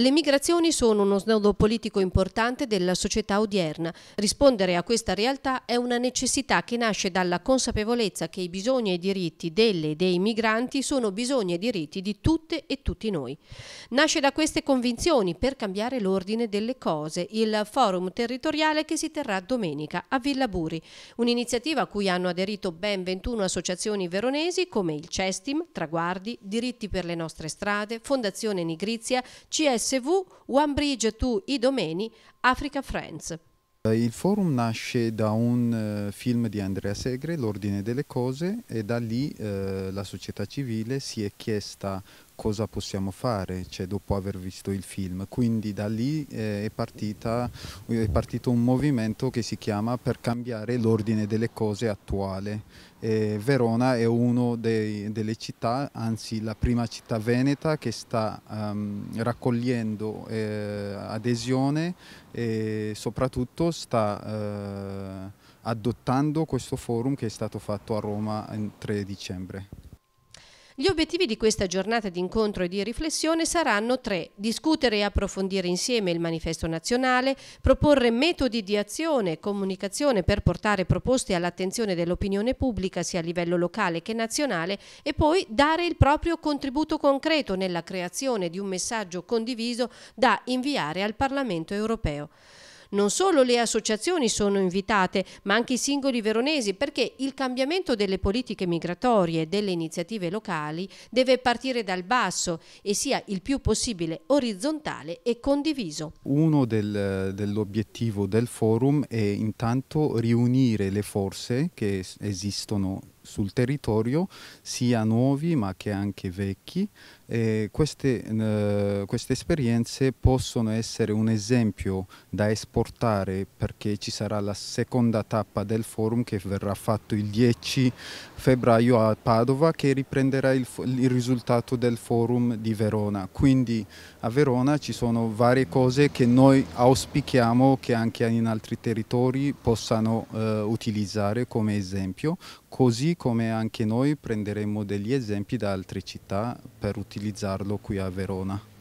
Le migrazioni sono uno snodo politico importante della società odierna. Rispondere a questa realtà è una necessità che nasce dalla consapevolezza che i bisogni e i diritti delle e dei migranti sono bisogni e diritti di tutte e tutti noi. Nasce da queste convinzioni per cambiare l'ordine delle cose il forum territoriale che si terrà domenica a Villaburi, un'iniziativa a cui hanno aderito ben 21 associazioni veronesi come il Cestim, Traguardi, Diritti per le nostre strade, Fondazione Nigrizia, CS SV One Bridge to i Domeni Africa Friends. Eh, il forum nasce da un eh, film di Andrea Segre, L'ordine delle cose, e da lì eh, la società civile si è chiesta cosa possiamo fare cioè, dopo aver visto il film. Quindi da lì eh, è, partita, è, partito un movimento che si chiama Per cambiare l'ordine delle cose attuale. E Verona è una delle città, anzi la prima città veneta che sta um, raccogliendo eh, adesione e soprattutto sta eh, adottando questo forum che è stato fatto a Roma il 3 dicembre. Gli obiettivi di questa giornata di incontro e di riflessione saranno tre. Discutere e approfondire insieme il manifesto nazionale, proporre metodi di azione e comunicazione per portare proposte all'attenzione dell'opinione pubblica sia a livello locale che nazionale e poi dare il proprio contributo concreto nella creazione di un messaggio condiviso da inviare al Parlamento europeo. Non solo le associazioni sono invitate, ma anche i singoli veronesi, perché il cambiamento delle politiche migratorie e delle iniziative locali deve partire dal basso e sia il più possibile orizzontale e condiviso. Uno del, dell'obiettivo del forum è intanto riunire le forze che esistono sul territorio, sia nuovi ma che anche vecchi, eh, queste, eh, queste, esperienze possono essere un esempio da esportare perché ci sarà la seconda tappa del forum che verrà fatto il 10 febbraio a Padova che riprenderà il, il risultato del forum di Verona. Quindi a Verona ci sono varie cose che noi auspichiamo che anche in altri territori possano eh, utilizzare come esempio, così come anche noi prenderemo degli esempi da altre città per utilizzare utilizzarlo qui a Verona.